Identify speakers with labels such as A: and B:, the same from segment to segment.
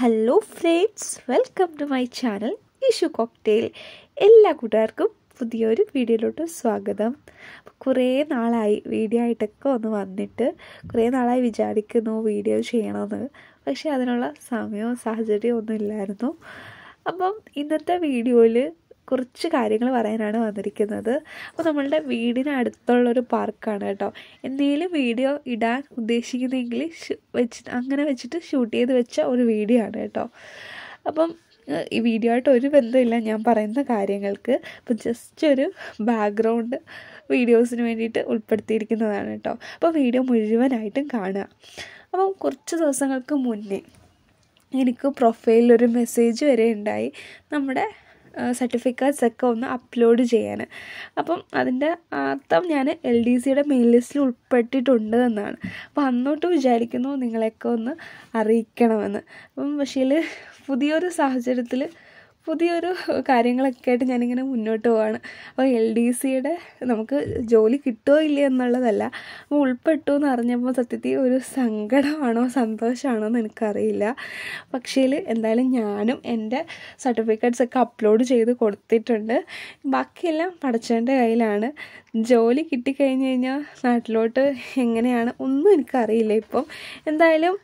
A: hello friends welcome to my channel Ishu cocktail എല്ലാ കൂട്ടുകാർക്കും പുതിയൊരു വീഡിയോയിലോട്ട് സ്വാഗതം കുറേ നാളായി വീഡിയോ ആയിട്ടൊക്കെ ഒന്ന് വന്നിട്ട് കുറേ നാളായി വിചാരിക്കുന്നു വീഡിയോ ചെയ്യണമെന്ന് പക്ഷേ അതിനുള്ള സമയവും സാഹചര്യവും ഒന്നും ഇല്ലായിരുന്നു അപ്പം ഇന്നത്തെ വീഡിയോയിൽ കുറച്ച് കാര്യങ്ങൾ പറയാനാണ് വന്നിരിക്കുന്നത് അപ്പോൾ നമ്മളുടെ വീടിനടുത്തുള്ളൊരു പാർക്കാണ് കേട്ടോ എന്തെങ്കിലും വീഡിയോ ഇടാൻ ഉദ്ദേശിക്കുന്നെങ്കിൽ വെച്ച് അങ്ങനെ വെച്ചിട്ട് ഷൂട്ട് ചെയ്ത് വെച്ച ഒരു വീഡിയോ ആണ് കേട്ടോ അപ്പം ഈ വീഡിയോ ആയിട്ട് ഒരു ബന്ധമില്ല ഞാൻ പറയുന്ന കാര്യങ്ങൾക്ക് അപ്പം ജസ്റ്റ് ഒരു ബാക്ക്ഗ്രൗണ്ട് വീഡിയോസിന് വേണ്ടിയിട്ട് ഉൾപ്പെടുത്തിയിരിക്കുന്നതാണ് കേട്ടോ അപ്പോൾ വീഡിയോ മുഴുവനായിട്ടും കാണുക അപ്പം കുറച്ച് ദിവസങ്ങൾക്ക് മുന്നേ എനിക്ക് പ്രൊഫൈലിൽ ഒരു മെസ്സേജ് വരെ ഉണ്ടായി നമ്മുടെ സർട്ടിഫിക്കറ്റ്സ് ഒക്കെ ഒന്ന് അപ്ലോഡ് ചെയ്യാൻ അപ്പം അതിൻ്റെ അർത്ഥം ഞാൻ എൽ ഡി സിയുടെ മെയിൽ ലിസ്റ്റിൽ ഉൾപ്പെട്ടിട്ടുണ്ട് എന്നാണ് അപ്പോൾ അന്നോട്ട് വിചാരിക്കുന്നു നിങ്ങളെയൊക്കെ ഒന്ന് അറിയിക്കണമെന്ന് അപ്പം പക്ഷേ പുതിയൊരു സാഹചര്യത്തിൽ പുതിയൊരു കാര്യങ്ങളൊക്കെ ആയിട്ട് ഞാനിങ്ങനെ മുന്നോട്ട് പോവാണ് അപ്പോൾ എൽ ഡി സിയുടെ നമുക്ക് ജോലി കിട്ടുമോ ഇല്ല എന്നുള്ളതല്ല അപ്പോൾ ഉൾപ്പെട്ടു എന്ന് അറിഞ്ഞപ്പോൾ സത്യത്തിൽ ഒരു സങ്കടമാണോ സന്തോഷമാണോ എന്ന് എനിക്കറിയില്ല പക്ഷേ എന്തായാലും ഞാനും എൻ്റെ സർട്ടിഫിക്കറ്റ്സ് ഒക്കെ അപ്ലോഡ് ചെയ്ത് കൊടുത്തിട്ടുണ്ട് ബാക്കിയെല്ലാം പഠിച്ചേൻ്റെ കയ്യിലാണ് ജോലി കിട്ടിക്കഴിഞ്ഞ് കഴിഞ്ഞാൽ നാട്ടിലോട്ട് എങ്ങനെയാണ് ഒന്നും എനിക്കറിയില്ല ഇപ്പം എന്തായാലും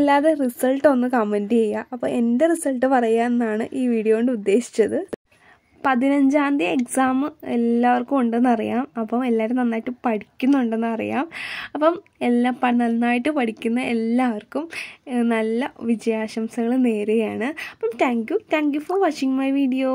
A: എല്ലാതെ റിസൾട്ട് ഒന്ന് കമൻറ്റ് ചെയ്യുക അപ്പോൾ എൻ്റെ റിസൾട്ട് പറയുക എന്നാണ് ഈ വീഡിയോ കൊണ്ട് ഉദ്ദേശിച്ചത് പതിനഞ്ചാം തീയതി എക്സാം എല്ലാവർക്കും ഉണ്ടെന്ന് അറിയാം അപ്പം എല്ലാവരും നന്നായിട്ട് പഠിക്കുന്നുണ്ടെന്ന് അറിയാം അപ്പം എല്ലാ നന്നായിട്ട് പഠിക്കുന്ന എല്ലാവർക്കും നല്ല വിജയാശംസകൾ നേരെയാണ് അപ്പം thank you thank you for watching my video